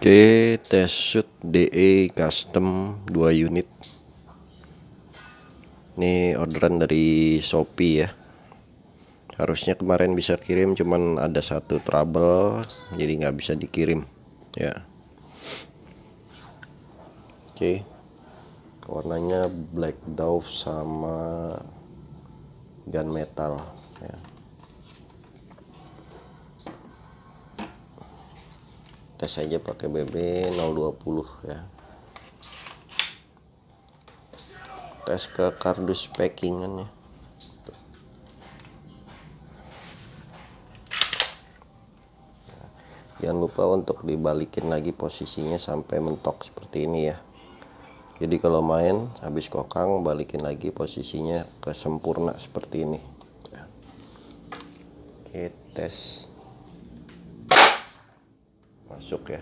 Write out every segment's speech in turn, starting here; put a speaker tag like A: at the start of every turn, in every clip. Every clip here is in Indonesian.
A: Oke, test shoot DE custom 2 unit. Ini orderan dari Shopee ya. Harusnya kemarin bisa kirim cuman ada satu trouble jadi nggak bisa dikirim ya. Oke. Warnanya black dove sama gun metal. ya. tes saja pakai BB 020 ya tes ke kardus packingan ya jangan lupa untuk dibalikin lagi posisinya sampai mentok seperti ini ya jadi kalau main habis kokang balikin lagi posisinya ke sempurna seperti ini ya. oke tes masuk ya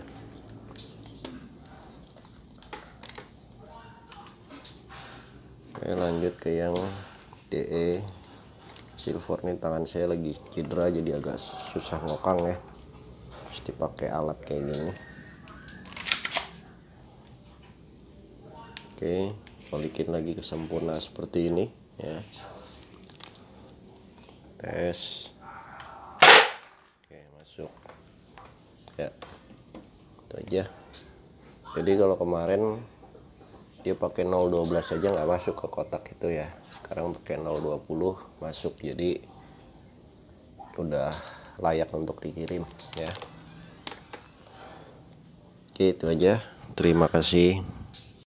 A: saya lanjut ke yang DE silver nih tangan saya lagi cedera jadi agak susah ngokang ya mesti pakai alat kayak gini oke balikin lagi ke sempurna seperti ini ya tes oke masuk ya itu aja jadi kalau kemarin dia pakai 012 saja nggak masuk ke kotak itu ya sekarang pakai 020 masuk jadi udah layak untuk dikirim ya oke itu aja terima kasih